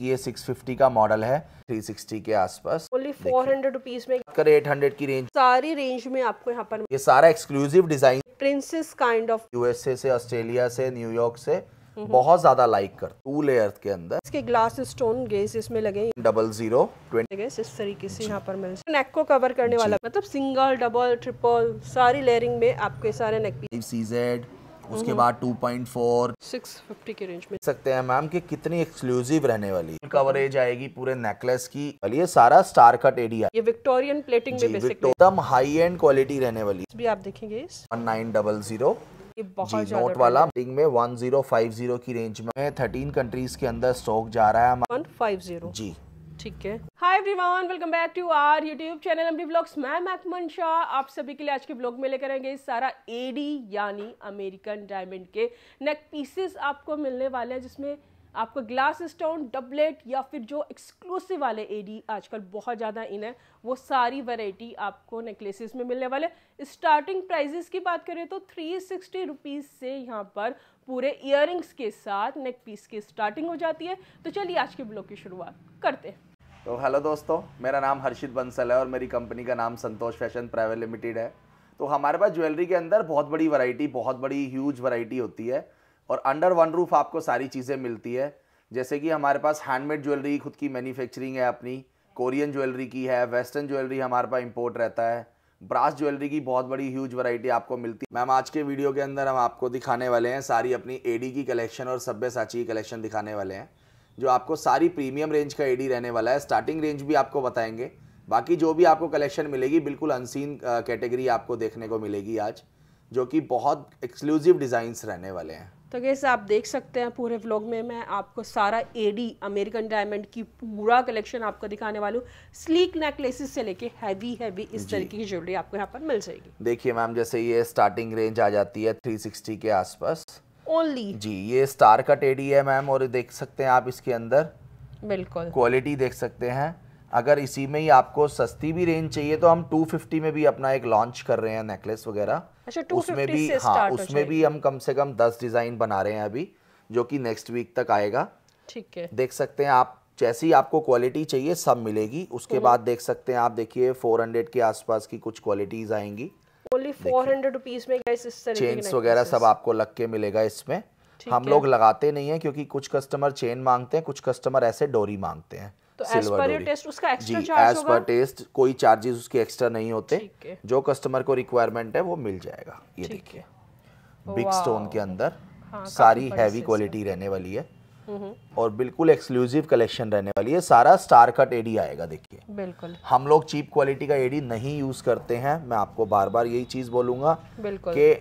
ये 650 का मॉडल है 360 के आसपास ओनली 400 रुपीज में कर 800 की रेंज सारी रेंज में आपको यहाँ पर ये सारा exclusive design princess kind of USA से ऑस्ट्रेलिया से न्यूयॉर्क से हम्म। बहुत ज्यादा लाइक कर टू लेयर के अंदर इसके ग्लास स्टोन गेस इसमें लगे डबल जीरो इस तरीके से यहाँ पर मिल नेक को कवर करने वाला मतलब सिंगल डबल ट्रिपल सारी लेयरिंग में आपके सारे नेक पीस उसके हम्म। बाद 2.4 650 के रेंज में सकते हैं मैम कि कितनी एक्सक्लूसिव रहने वाली कवरेज आएगी पूरे नेकलेस की ये सारा स्टार कट एरिया ये विक्टोरियन प्लेटिंग में एकदम हाई एंड क्वालिटी रहने वाली भी आप देखेंगे वन नाइन डबल जीरो जी नोट वाला बिल्डिंग में 1050 की रेंज में 13 कंट्रीज के अंदर स्टॉक जा रहा है 150 जी ठीक है hi everyone welcome back to our YouTube channel अमरी ब्लॉग्स मैं मैकमन शाह आप सभी के लिए आज के ब्लॉग में लेकर आएंगे सारा एडी यानी अमेरिकन डायमंड के नेक पीसेस आपको मिलने वाले हैं जिसमें आपको ग्लास स्टोन डबलेट या फिर जो एक्सक्लूसिव वाले एडी आजकल बहुत ज़्यादा इन है वो सारी वैरायटी आपको नेकलेसेस में मिलने वाले स्टार्टिंग प्राइजेस की बात करें तो थ्री सिक्सटी रुपीज़ से यहाँ पर पूरे इयर के साथ नेक पीस की स्टार्टिंग हो जाती है तो चलिए आज के ब्लॉग की शुरुआत करते हैं तो हेलो दोस्तों मेरा नाम हर्षित बंसल है और मेरी कंपनी का नाम संतोष फैशन प्राइवेट लिमिटेड है तो हमारे पास ज्वेलरी के अंदर बहुत बड़ी वैरायटी बहुत बड़ी ह्यूज वैरायटी होती है और अंडर वन रूफ आपको सारी चीज़ें मिलती है जैसे कि हमारे पास हैंडमेड ज्वेलरी खुद की मैन्युफैक्चरिंग है अपनी कोरियन ज्वेलरी की है वेस्टर्न ज्वेलरी हमारे पास इम्पोर्ट रहता है ब्रास ज्वेलरी की बहुत बड़ी ह्यूज वैरायटी आपको मिलती है मैम आज के वीडियो के अंदर हम आपको दिखाने वाले हैं सारी अपनी एडी की कलेक्शन और सभ्य साची की कलेक्शन दिखाने वाले हैं जो आपको सारी प्रीमियम रेंज का एडी रहने वाला है स्टार्टिंग रेंज भी आपको बताएंगे बाकी जो भी आपको कलेक्शन मिलेगी बिल्कुल अनसीन कैटेगरी आपको देखने को मिलेगी आज जो कि बहुत एक्सक्लूसिव डिज़ाइंस रहने वाले हैं तो कैसे आप देख सकते हैं पूरे व्लॉग में मैं आपको सारा एडी अमेरिकन डायमंड की पूरा कलेक्शन आपको दिखाने वाली हूँ स्लीक नेकलेसेस से लेके हैवी हैवी इस तरीके की ज्वेलरी आपको यहाँ पर मिल जाएगी देखिए मैम जैसे ये स्टार्टिंग रेंज आ जाती है 360 के आसपास ओनली जी ये स्टार का टेडी है मैम और देख सकते हैं आप इसके अंदर बिल्कुल क्वालिटी देख सकते हैं अगर इसी में ही आपको सस्ती भी रेंज चाहिए तो हम 250 में भी अपना एक लॉन्च कर रहे हैं नेकलेस वगैरह अच्छा, उसमें भी हाँ उसमें भी हम कम से कम 10 डिजाइन बना रहे हैं अभी जो कि नेक्स्ट वीक तक आएगा ठीक है देख सकते हैं आप जैसी आपको क्वालिटी चाहिए सब मिलेगी उसके हम्म। बाद देख सकते हैं आप देखिए 400 के आसपास की कुछ क्वालिटीज आएंगी वगैरह सब आपको लग के मिलेगा इसमें हम लोग लगाते नहीं है क्योंकि कुछ कस्टमर चेन मांगते हैं कुछ कस्टमर ऐसे डोरी मांगते हैं तो जी एज पर टेस्ट कोई चार्जेस उसके एक्स्ट्रा नहीं होते जो कस्टमर को रिक्वायरमेंट है वो मिल जाएगा ये देखिए बिग स्टोन के अंदर हाँ, सारी हैवी क्वालिटी रहने वाली है और बिल्कुल एक्सक्लूसिव कलेक्शन रहने वाली है सारा स्टार कट एडी आएगा देखिए बिल्कुल हम लोग चीप क्वालिटी का एडी नहीं यूज करते हैं मैं आपको बार बार यही चीज बोलूंगा कि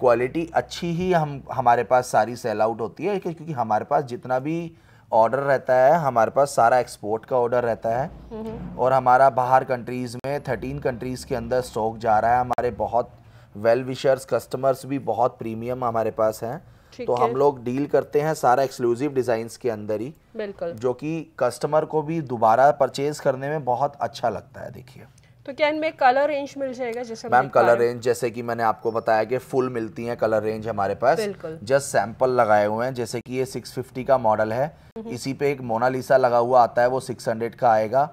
क्वालिटी अच्छी ही हम हमारे पास सारी सेल आउट होती है क्योंकि हमारे पास जितना भी ऑर्डर रहता है हमारे पास सारा एक्सपोर्ट का ऑर्डर रहता है और हमारा बाहर कंट्रीज़ में थर्टीन कंट्रीज़ के अंदर स्टॉक जा रहा है हमारे बहुत वेल विशर्स कस्टमर्स भी बहुत प्रीमियम हमारे पास हैं तो हम लोग डील करते हैं सारा एक्सक्लूसिव डिजाइन के अंदर ही बिल्कुल जो कि कस्टमर को भी दोबारा परचेज करने में बहुत अच्छा लगता है देखिए तो क्या इनमें कलर रेंज मिल जाएगा जैसे मैम कलर रेंज जैसे कि मैंने आपको बताया कि फुल मिलती है कलर रेंज हमारे पास जस्ट सैंपल लगाए हुए हैं जैसे कि ये 650 का मॉडल है हम्म। इसी पे एक मोनालिसा लगा हुआ आता है वो 600 का आएगा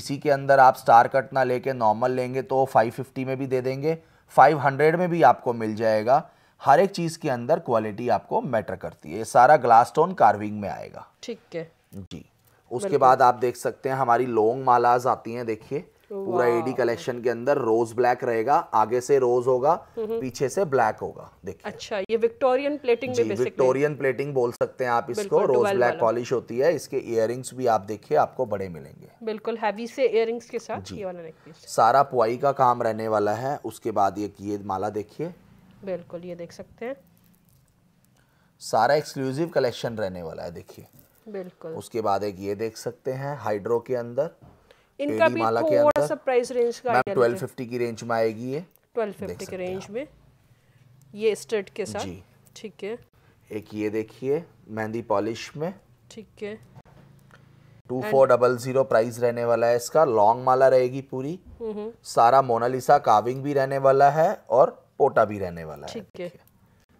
इसी के अंदर आप स्टार कट ना लेके नॉर्मल लेंगे तो 550 में भी दे देंगे 500 में भी आपको मिल जाएगा हर एक चीज़ के अंदर क्वालिटी आपको मैटर करती है सारा ग्लास कार्विंग में आएगा ठीक है जी उसके बाद आप देख सकते हैं हमारी लॉन्ग मालाज आती हैं देखिए पूरा एडी कलेक्शन के अंदर रोज ब्लैक रहेगा आगे से रोज होगा पीछे से ब्लैक होगा देखिए अच्छा ये विक्टोरियन प्लेटिंग में विक्टोरियन प्लेटिंग बोल सकते हैं आप इसको रोज ब्लैक पॉलिश होती है इसके इयर भी आप देखिए आपको बड़े मिलेंगे बिल्कुल हैवी से इयर के साथ ये वाला सारा पुआई का काम रहने वाला है उसके बाद ये माला देखिए बिल्कुल ये देख सकते हैं सारा एक्सक्लूसिव कलेक्शन रहने वाला है देखिए बिल्कुल उसके बाद एक ये देख सकते हैं हाइड्रो के अंदर इनका भी थोड़ा सा प्राइस रेंज का मैम फिफ्टी की रेंज में आएगी ये फिफ्टी के रेंज में ये स्टड के साथ ठीक है एक ये देखिए मेहंदी पॉलिश में ठीक है two four double zero price रहने वाला है इसका लॉन्ग माला रहेगी पूरी हम्म, हम्म। सारा मोनालिसा काविंग भी रहने वाला है और पोटा भी रहने वाला है ठीक है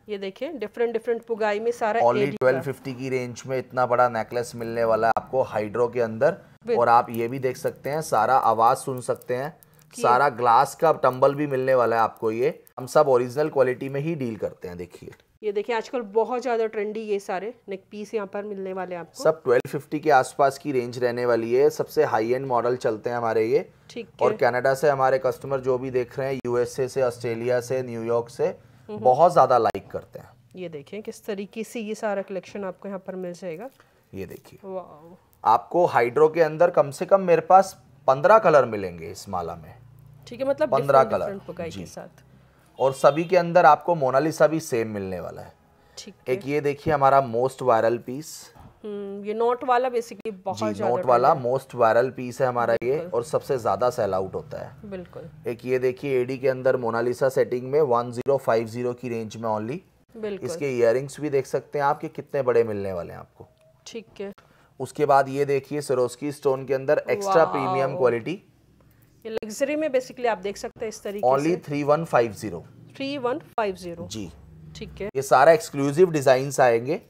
ये देखिए डिफरेंट डिफरेंट पुगाई में सारा ओनली 1250 की रेंज में इतना बड़ा नेकलेस मिलने वाला है आपको हाइड्रो के अंदर और आप ये भी देख सकते हैं सारा आवाज सुन सकते हैं सारा ग्लास का टंबल भी मिलने वाला है आपको ये हम सब ओरिजिनल क्वालिटी में ही डील करते हैं देखिए ये देखिए आजकल बहुत ज़्यादा ट्रेंडी ये सारे नेक पीस यहाँ पर मिलने वाले हैं आपको सब 1250 के आसपास की रेंज रहने वाली है सबसे हाई एंड मॉडल चलते हैं हमारे ये ठीक और कनाडा से हमारे कस्टमर जो भी देख रहे हैं यूएसए से ऑस्ट्रेलिया से न्यूयॉर्क से हम्म हम्म। बहुत ज़्यादा लाइक करते हैं ये देखें किस तरीके से ये सारा कलेक्शन आपको यहाँ पर मिल जाएगा ये देखिए आपको हाइड्रो के अंदर कम से कम मेरे पास पंद्रह कलर मिलेंगे इस माला में ठीक है मतलब पंद्रह कलर के साथ और सभी के अंदर आपको मोनालिसा भी सेम मिलने वाला है एक ये देखिए हमारा मोस्ट वायरल पीस हम्म, ये नोट वाला बेसिकली बहुत जी नोट वाला मोस्ट वायरल पीस है हमारा ये और सबसे ज्यादा सेल आउट होता है बिल्कुल एक ये देखिए एडी के अंदर मोनालिसा सेटिंग में 1050 की रेंज में ओनली इसके इयर भी देख सकते हैं आपके कितने बड़े मिलने वाले हैं आपको ठीक है उसके बाद ये देखिए सरोस्की स्टोन के अंदर एक्स्ट्रा प्रीमियम क्वालिटी ये लग्जरी में बेसिकली आप देख सकते हैं इस तरीके only three one five zero three one five zero जी ठीक है ये सारा एक्सक्लूसिव डिजाइन आएंगे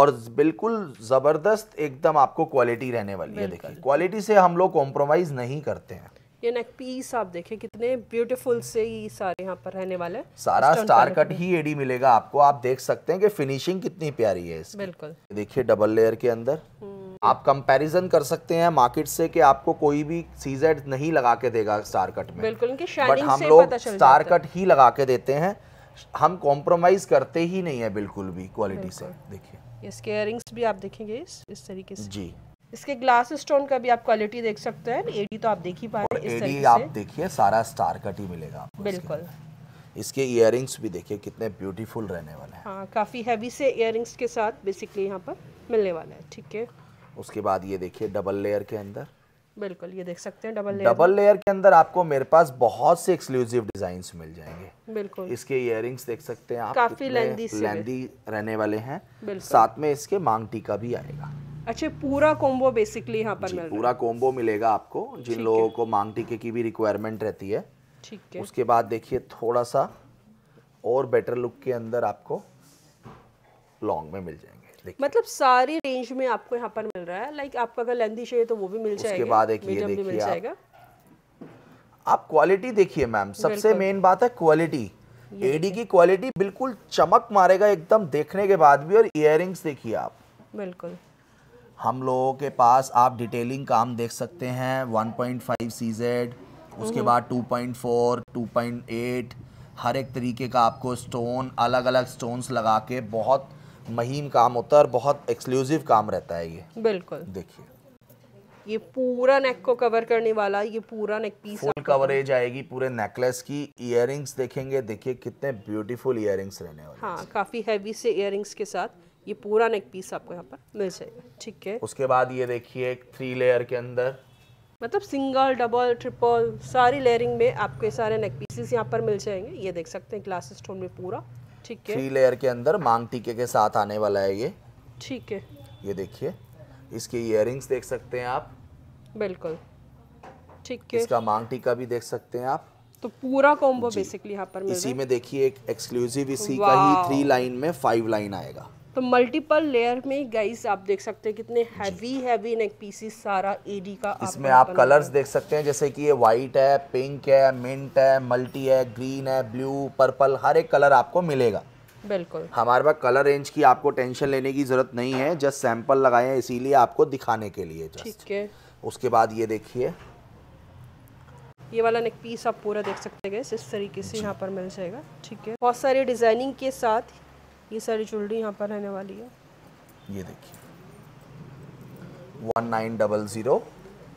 और बिल्कुल ज़बरदस्त एकदम आपको क्वालिटी रहने वाली है देखिए क्वालिटी से हम लोग कॉम्प्रोमाइज़ नहीं करते हैं ये नेक पीस आप देखें कितने ब्यूटीफुल से ही सारे यहाँ पर रहने वाले सारा स्टार कट ही एडी मिलेगा आपको आप देख सकते हैं कि फिनिशिंग कितनी प्यारी है इसकी बिल्कुल देखिए डबल लेयर के अंदर हम्म। आप कंपैरिजन कर सकते हैं मार्केट से कि आपको कोई भी सीजेड नहीं लगा के देगा स्टार कट में बिल्कुल बट हम लोग स्टार कट ही लगा के देते हैं हम कॉम्प्रोमाइज करते ही नहीं है बिल्कुल भी क्वालिटी से देखिए इसके इयरिंग्स भी आप देखेंगे इस इस तरीके से जी इसके ग्लास स्टोन का भी आप क्वालिटी देख सकते हैं एडी तो आप देख ही पा रहे हैं इस एडी आप देखिए सारा स्टार कट ही मिलेगा आपको बिल्कुल इसके इयरिंग्स भी देखिए कितने ब्यूटीफुल रहने वाले हैं हाँ काफ़ी हैवी से इयरिंग्स के साथ बेसिकली यहाँ पर मिलने वाला है ठीक है उसके बाद ये देखिए डबल लेयर के अंदर बिल्कुल ये देख सकते हैं डबल लेयर डबल लेयर के अंदर आपको मेरे पास बहुत से एक्सक्लूसिव डिजाइन मिल जाएंगे बिल्कुल इसके इयर देख सकते हैं आप काफी लेंदी लेंदी रहने वाले हैं साथ में इसके मांग टीका भी आएगा अच्छा पूरा कॉम्बो बेसिकली यहाँ पर मिल पूरा कॉम्बो मिलेगा आपको जिन लोगों को मांग टीके की भी रिक्वायरमेंट रहती है ठीक है उसके बाद देखिए थोड़ा सा और बेटर लुक के अंदर आपको लॉन्ग में मिल जाएगा देखिए मतलब सारी रेंज में आपको यहाँ पर मिल रहा है लाइक आपका अगर लेंदी चाहिए तो वो भी मिल जाएगा उसके बाद एक ये देखिए आप, आप क्वालिटी देखिए मैम सबसे मेन बात है क्वालिटी एडी की क्वालिटी बिल्कुल चमक मारेगा एकदम देखने के बाद भी और इयर देखिए आप बिल्कुल हम लोगों के पास आप डिटेलिंग काम देख सकते हैं 1.5 पॉइंट उसके हम्म। बाद 2.4 2.8 हर एक तरीके का आपको स्टोन अलग अलग स्टोन्स लगा के बहुत महीन काम होता है बहुत एक्सक्लूसिव काम रहता है ये बिल्कुल देखिए ये पूरा नेक को कवर करने वाला ये पूरा नेक पीस फुल कवरेज आएगी पूरे नेकलेस की इयर देखेंगे देखिए कितने ब्यूटीफुल इयर रहने वाले हाँ काफ़ी हैवी से इयर के साथ ये पूरा नेक पीस आपको यहाँ पर मिल जाएगा ठीक है उसके बाद ये देखिए थ्री लेयर के अंदर मतलब सिंगल डबल ट्रिपल सारी लेयरिंग में आपके सारे नेक पीसेस यहाँ पर मिल जाएंगे ये देख सकते हैं ग्लासेस स्टोन में पूरा ठीक है थ्री लेयर के अंदर मांग टीके के साथ आने वाला है ये ठीक है ये देखिए इसके इयर देख सकते हैं आप बिल्कुल ठीक है इसका मांग टीका भी देख सकते हैं आप तो पूरा कॉम्बो बेसिकली यहाँ पर मिल इसी में देखिए एक एक्सक्लूसिव इसी का ही थ्री लाइन में फाइव लाइन आएगा तो मल्टीपल लेयर में गाइस आप देख सकते हैं कितने हैवी हैवी नेक पीसेस सारा एडी का इसमें आप कलर्स देख सकते हैं जैसे कि ये वाइट है पिंक है मिंट है मल्टी है ग्रीन है ब्लू पर्पल हर एक कलर आपको मिलेगा बिल्कुल हमारे पास कलर रेंज की आपको टेंशन लेने की जरूरत नहीं है जस्ट सैंपल लगाए हैं इसीलिए आपको दिखाने के लिए ठीक है उसके बाद ये देखिए ये वाला नेक पीस आप पूरा देख सकते हैं इस तरीके से यहाँ पर मिल जाएगा ठीक है बहुत सारे डिजाइनिंग के साथ ये सारी ज्वेलरी यहाँ पर रहने वाली है ये देखिए one nine double zero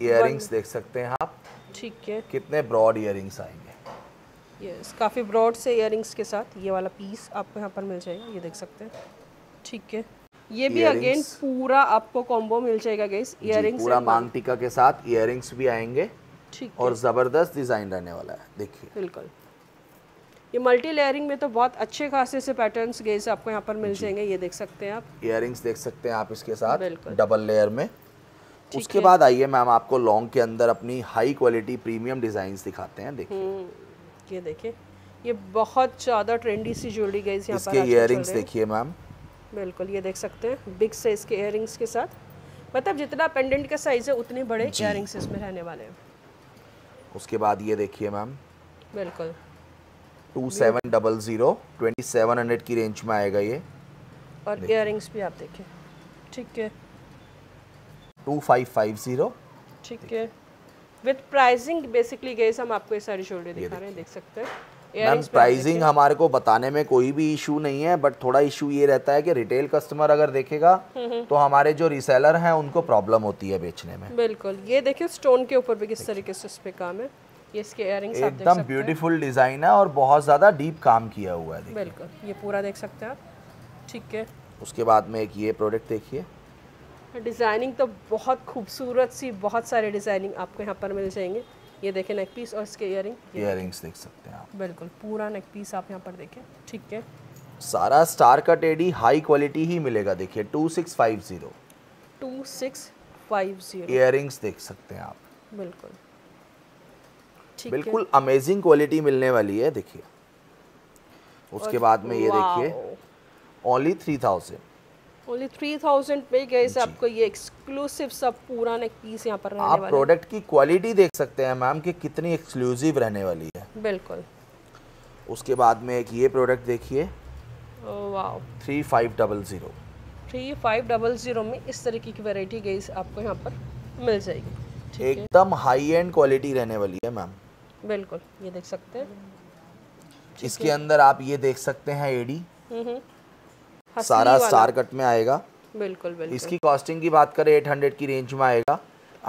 ear देख सकते हैं आप ठीक है कितने ब्रॉड इयर आएंगे यस काफ़ी ब्रॉड से इयर के साथ ये वाला पीस आपको यहाँ पर मिल जाएगा ये देख सकते हैं ठीक है ये भी अगेन पूरा आपको कॉम्बो मिल जाएगा गैस इयर पूरा मांग टीका के साथ इयर भी आएंगे ठीक और ज़बरदस्त डिज़ाइन रहने वाला है देखिए बिल्कुल ये मल्टी लेयरिंग में तो बहुत अच्छे खासे से पैटर्न्स गेज आपको यहाँ पर मिल जाएंगे ये देख सकते हैं आप इयर देख सकते हैं आप इसके साथ डबल लेयर में उसके बाद आइए मैम आपको लॉन्ग के अंदर अपनी हाई क्वालिटी प्रीमियम डिजाइन दिखाते हैं देखिए हम्म, ये देखिए ये बहुत ज़्यादा ट्रेंडी सी ज्वेलरी गई यहाँ पर इयरिंग्स देखिए मैम बिल्कुल ये देख सकते हैं बिग साइज के इयर के साथ मतलब जितना पेंडेंट का साइज है उतने बड़े इयर इसमें रहने वाले हैं उसके बाद ये देखिए मैम बिल्कुल two seven double zero twenty seven hundred की रेंज में आएगा ये और इयर भी आप देखें ठीक है टू फाइव फाइव ज़ीरो ठीक है विथ प्राइसिंग बेसिकली गई हम आपको ये सारी शोल्डर दिखा रहे हैं देख सकते हैं मैम प्राइसिंग हमारे को बताने में कोई भी इशू नहीं है बट थोड़ा इशू ये रहता है कि रिटेल कस्टमर अगर देखेगा हम्म, हम्म। तो हमारे जो रिसेलर हैं उनको प्रॉब्लम होती है बेचने में बिल्कुल ये देखिए स्टोन के ऊपर भी किस तरीके से इस पे काम है इसके एकदम ब्यूटीफुल डिज़ाइन है और बहुत ज़्यादा डीप काम किया हुआ है बिल्कुल ये पूरा देख सकते हैं ठीक है उसके बाद में एक ये प्रोडक्ट देखिए डिज़ाइनिंग तो बहुत खूबसूरत सी बहुत सारे डिज़ाइनिंग आपको यहाँ पर मिल जाएंगे ये देखें नेक पीस और इसके इयरिंग इयर देख सकते हैं आप बिल्कुल पूरा नेक पीस आप यहाँ पर देखें ठीक है सारा स्टार का टेडी हाई क्वालिटी ही मिलेगा देखिए two six five zero two six five zero earrings देख सकते हैं आप बिल्कुल बिल्कुल अमेजिंग क्वालिटी मिलने वाली है देखिए उसके बाद में ये देखिए only three thousand only three thousand पे गए आपको ये एक्सक्लूसिव सब पूरा नेक पीस यहाँ पर रहने आप प्रोडक्ट की क्वालिटी देख सकते हैं मैम कि कितनी एक्सक्लूसिव रहने वाली है बिल्कुल उसके बाद में एक ये प्रोडक्ट देखिए three five double zero three five double zero में इस तरीके की वेराइटी गई आपको यहाँ पर मिल जाएगी एकदम हाई एंड क्वालिटी रहने वाली है मैम बिल्कुल ये देख सकते हैं इसके अंदर आप ये देख सकते हैं एडी हम्म, हम्म। सारा स्टार कट में आएगा बिल्कुल बिल्कुल इसकी कॉस्टिंग की बात करें 800 की रेंज में आएगा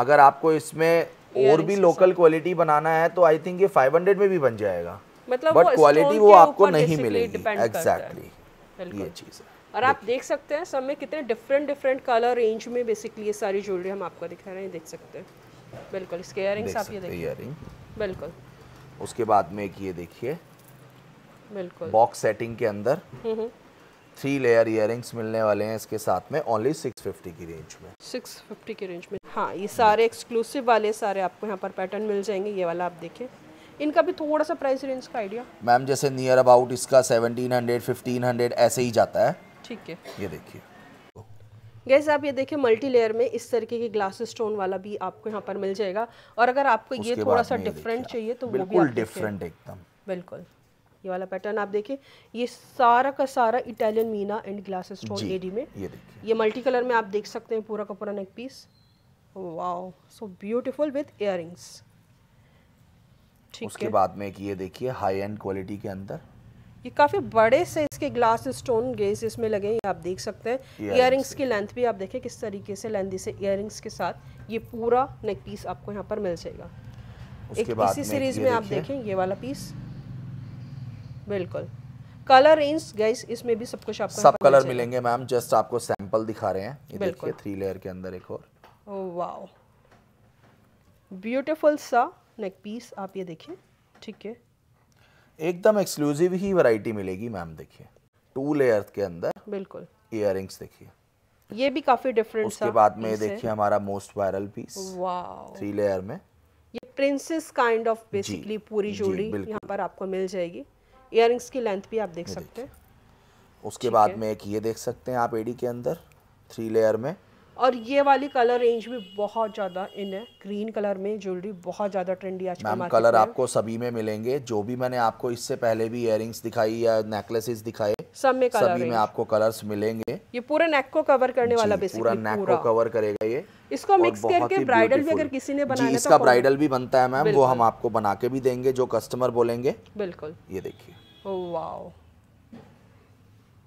अगर आपको इसमें और भी लोकल क्वालिटी बनाना है तो आई थिंक ये 500 में भी बन जाएगा मतलब बट क्वालिटी वो आपको नहीं मिलेगी एग्जैक्टली exactly. ये चीज़ है और आप देख सकते हैं सब में कितने डिफरेंट डिफरेंट कलर रेंज में बेसिकली ये सारी ज्वेलरी हम आपको दिखा रहे हैं देख सकते हैं बिल्कुल इसके इयर आप ये देखिए बिल्कुल उसके बाद में एक ये देखिए बिल्कुल बॉक्स सेटिंग के अंदर hmm, hmm. Three layer ear मिलने वाले हैं इसके साथ में ओनली सिक्स फिफ्टी की रेंज में सिक्स फिफ्टी की रेंज में हाँ ये सारे एक्सक्लूसिव वाले सारे आपको यहाँ पर पैटर्न मिल जाएंगे ये वाला आप देखिए इनका भी थोड़ा सा प्राइस रेंज का आइडिया मैम जैसे नियर अबाउट इसका सेवनटीन हंड्रेड फिफ्टीन हंड्रेड ऐसे ही जाता है ठीक है ये देखिए गैस आप ये देखें मल्टी लेयर में इस तरीके की ग्लास स्टोन वाला भी आपको यहाँ पर मिल जाएगा और अगर आपको ये थोड़ा सा डिफरेंट चाहिए तो वो भी डिफरेंट एकदम बिल्कुल ये वाला पैटर्न आप देखिए ये सारा का सारा इटालियन मीना एंड ग्लास स्टोन एडी में ये ये मल्टी कलर में आप देख सकते हैं पूरा का पूरा neck piece wow so beautiful with ear ठीक उसके बाद में एक ये देखिए हाई एंड क्वालिटी के अंदर ये काफ़ी बड़े से इसके ग्लास स्टोन गेज इसमें लगे हैं आप देख सकते हैं इयर की लेंथ भी आप देखें किस तरीके से लेंथ से इयर के साथ ये पूरा नेक पीस आपको यहाँ पर मिल जाएगा एक इसी सीरीज में आप देखें ये वाला पीस बिल्कुल कलर रेंज गैस इसमें भी सब कुछ आपको सब कलर मिलेंगे मैम जस्ट आपको सैंपल दिखा रहे हैं ये देखिए थ्री लेयर के अंदर एक और ब्यूटीफुल oh, सा नेक पीस आप ये देखिए ठीक है एकदम एक्सक्लूसिव ही वैरायटी मिलेगी मैम देखिए टू लेयर के अंदर बिल्कुल इयर देखिए ये भी काफी डिफरेंट उसके बाद में देखिए हमारा most viral piece three layer में ये प्रिंसेस काइंड ऑफ बेसिकली पूरी जोड़ी यहाँ पर आपको मिल जाएगी इयर की लेंथ भी आप देख सकते हैं उसके बाद में एक ये देख सकते हैं आप एडी के अंदर थ्री लेयर में और ये वाली कलर रेंज भी बहुत ज़्यादा इन है ग्रीन कलर में ज्वेलरी बहुत ज़्यादा ट्रेंडी आज मैम कलर आपको सभी में मिलेंगे जो भी मैंने आपको इससे पहले भी इयर दिखाई या नेकलेसेस दिखाए सब में कलर सभी में आपको कलर्स मिलेंगे ये पूरा नेक को कवर करने वाला पूरा नेक को कवर करेगा ये इसको मिक्स करके ब्राइडल भी अगर किसी ने बनाया इसका ब्राइडल तो भी बनता है मैम वो हम आपको बना के भी देंगे जो कस्टमर बोलेंगे बिल्कुल ये देखिए oh,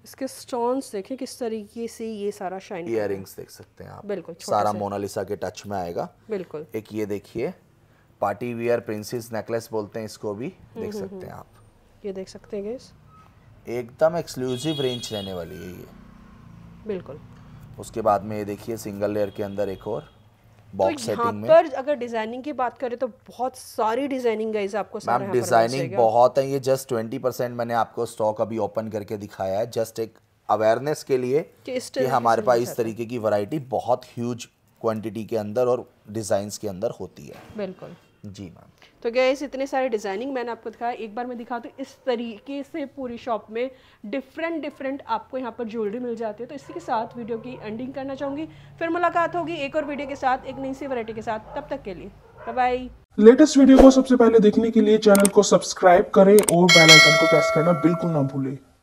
इसके स्टोन्स देखें किस तरीके से ये सारा शाइन इयर देख सकते हैं आप बिल्कुल सारा मोनालिसा के टच में आएगा बिल्कुल एक ये देखिए पार्टी वियर प्रिंसेस नेकलेस बोलते हैं इसको भी हम्म, देख हम्म, सकते हैं हम्म। आप ये देख सकते हैं एकदम एक्सक्लूसिव रेंज रहने वाली है ये बिल्कुल उसके बाद में ये देखिए सिंगल लेयर के अंदर एक और बॉक्स तो यहाँ पर अगर डिजाइनिंग की बात करें तो बहुत सारी डिजाइनिंग गाइज आपको मैम डिजाइनिंग बहुत है ये जस्ट ट्वेंटी परसेंट मैंने आपको स्टॉक अभी ओपन करके दिखाया है जस्ट एक अवेयरनेस के लिए कि, हमारे पास इस तरीके की वैरायटी बहुत ह्यूज क्वांटिटी के अंदर और डिजाइन के अंदर होती है बिल्कुल जी मैम तो गैस इतने सारे डिज़ाइनिंग मैंने आपको दिखाया एक बार मैं दिखा तो इस तरीके से पूरी शॉप में डिफरेंट डिफरेंट आपको यहाँ पर ज्वेलरी मिल जाती है तो इसी के साथ वीडियो की एंडिंग करना चाहूंगी फिर मुलाकात होगी एक और वीडियो के साथ एक नई सी वरायटी के साथ तब तक के लिए बाय लेटेस्ट वीडियो को सबसे पहले देखने के लिए चैनल को सब्सक्राइब करें और बेल आइकन को प्रेस करना बिल्कुल ना भूलें